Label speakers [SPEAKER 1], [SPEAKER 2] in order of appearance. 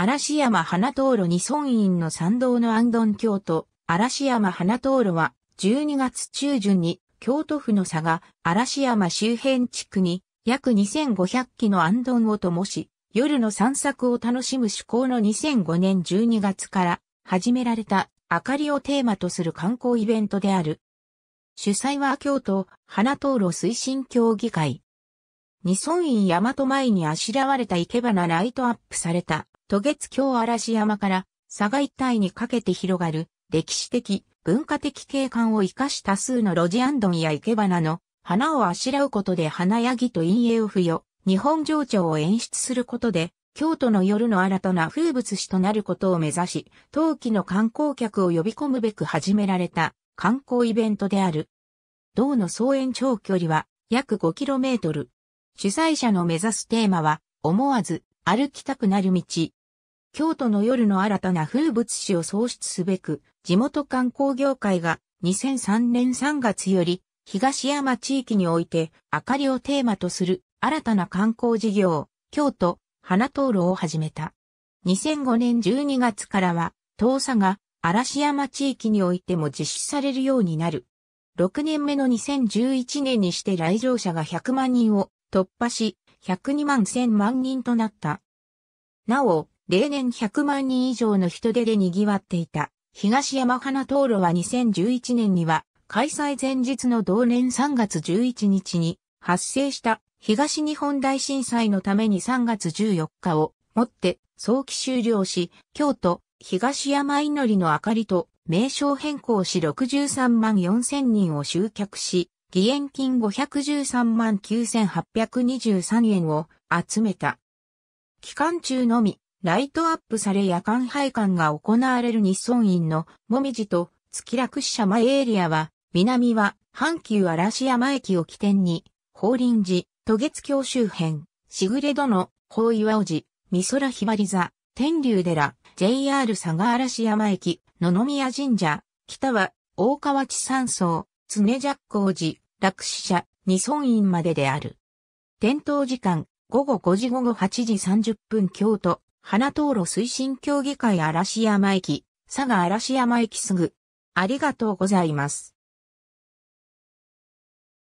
[SPEAKER 1] 嵐山花灯路二村院の参道の安頓京都、嵐山花灯路は、12月中旬に、京都府の佐賀、嵐山周辺地区に、約2500基の安頓を灯し、夜の散策を楽しむ趣向の2005年12月から始められた明かりをテーマとする観光イベントである。主催は京都花灯路推進協議会。二村院大和前にあしらわれた生け花ライトアップされた渡月橋嵐山から佐賀一帯にかけて広がる歴史的、文化的景観を生かし多数の路地アンドンや生け花の花をあしらうことで花やぎと陰影を付与、日本情緒を演出することで、京都の夜の新たな風物詩となることを目指し、陶器の観光客を呼び込むべく始められた観光イベントである。道の総延長距離は約 5km。主催者の目指すテーマは、思わず歩きたくなる道、京都の夜の新たな風物詩を創出すべく、地元観光業界が2003年3月より東山地域において明かりをテーマとする新たな観光事業、京都花灯籠を始めた。2005年12月からは、当さが嵐山地域においても実施されるようになる。6年目の2011年にして来場者が100万人を突破し、102万1000万人となった。なお、例年100万人以上の人手で賑わっていた、東山花灯路は2011年には、開催前日の同年3月11日に発生した東日本大震災のために3月14日をもって早期終了し、京都東山祈りの明かりと名称変更し63万4000人を集客し、義援金513万9823円を集めた。期間中のみライトアップされ夜間配管が行われる日村院のもみじと月楽市社前エリアは、南は阪急嵐山駅を起点に、法輪寺、渡月橋周辺、しぐれ殿、法岩尾寺、美空ひばり座、天竜寺、JR 佐賀嵐山駅、野々宮神社、北は大川地山荘、常寂光寺、楽死者、二村院までである。点灯時間、午後5時午後8時30分京都、花灯路推進協議会嵐山駅、佐賀嵐山駅すぐ。ありがとうございます。